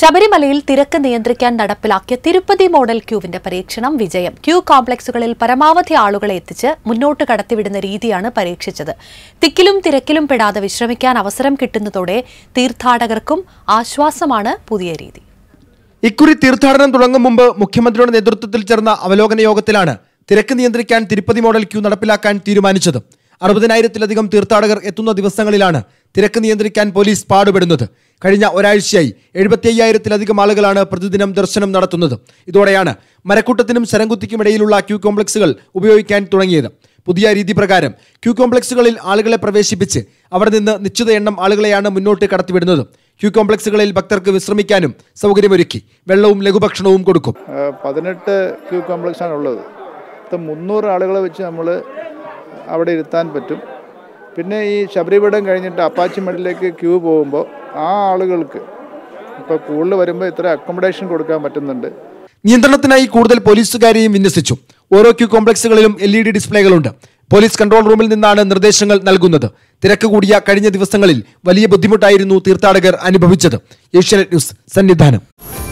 ശബരിമലയിൽ തിരക്ക് നിയന്ത്രിക്കാൻ നടപ്പിലാക്കിയ തിരുപ്പതി മോഡൽ ക്യൂവിന്റെ പരീക്ഷണം വിജയം ക്യൂ കോംപ്ലക്സുകളിൽ പരമാവധി ആളുകളെ എത്തിച്ച് മുന്നോട്ട് കടത്തിവിടുന്ന രീതിയാണ് പരീക്ഷിച്ചത് തിക്കിലും തിരക്കിലും പെടാതെ വിശ്രമിക്കാൻ അവസരം കിട്ടുന്നതോടെ തീർത്ഥാടകർക്കും ആശ്വാസമാണ് പുതിയ രീതി ഇക്കുറി തീർത്ഥാടനം തുടങ്ങും മുമ്പ് മുഖ്യമന്ത്രിയുടെ നേതൃത്വത്തിൽ ചേർന്ന അവലോകന യോഗത്തിലാണ് തിരക്ക് നിയന്ത്രിക്കാൻ തിരുപ്പതി മോഡൽ ക്യൂ നടപ്പിലാക്കാൻ തീരുമാനിച്ചത് അറുപതിനായിരത്തിലധികം തീർത്ഥാടകർ എത്തുന്ന ദിവസങ്ങളിലാണ് തിരക്ക് നിയന്ത്രിക്കാൻ പോലീസ് പാടുപെടുന്നത് കഴിഞ്ഞ ഒരാഴ്ചയായി എഴുപത്തി അയ്യായിരത്തിലധികം ആളുകളാണ് പ്രതിദിനം ദർശനം നടത്തുന്നത് ഇതോടെയാണ് മരക്കൂട്ടത്തിനും ഇടയിലുള്ള ക്യൂ കോംപ്ലക്സുകൾ ഉപയോഗിക്കാൻ തുടങ്ങിയത് പുതിയ രീതി പ്രകാരം ക്യൂ കോംപ്ലക്സുകളിൽ ആളുകളെ പ്രവേശിപ്പിച്ച് അവിടെ നിന്ന് നിശ്ചിത എണ്ണം ആളുകളെയാണ് മുന്നോട്ട് കടത്തിവിടുന്നത് ക്യൂ കോംപ്ലക്സുകളിൽ ഭക്തർക്ക് വിശ്രമിക്കാനും സൗകര്യമൊരുക്കി വെള്ളവും ലഘുഭക്ഷണവും കൊടുക്കും പതിനെട്ട് ക്യൂ കോംപ്ലക്സാണ് ഉള്ളത് മൊത്തം മുന്നൂറ് ആളുകളെ വെച്ച് നമ്മൾ അവിടെ ഇരുത്താൻ പറ്റും പിന്നെ ഈ ശബരിപീഠം കഴിഞ്ഞിട്ട് അപ്പാച്ചി മടിലേക്ക് ക്യൂ പോകുമ്പോൾ ആ ആളുകൾക്ക് ഇപ്പോൾ കൂടുതൽ വരുമ്പോൾ ഇത്ര അക്കോമഡേഷൻ കൊടുക്കാൻ പറ്റുന്നുണ്ട് നിയന്ത്രണത്തിനായി കൂടുതൽ പോലീസുകാരെയും വിന്യസിച്ചു ഓരോ ക്യൂ കോംപ്ലക്സുകളിലും എൽ ഇ ഡി ഡിസ്പ്ലേകളുണ്ട് പോലീസ് കൺട്രോൾ റൂമിൽ നിന്നാണ് നിർദ്ദേശങ്ങൾ നൽകുന്നത് തിരക്ക് കൂടിയ കഴിഞ്ഞ ദിവസങ്ങളിൽ വലിയ ബുദ്ധിമുട്ടായിരുന്നു തീർത്ഥാടകർ അനുഭവിച്ചത് ഏഷ്യാനെറ്റ് ന്യൂസ് സന്നിധാനം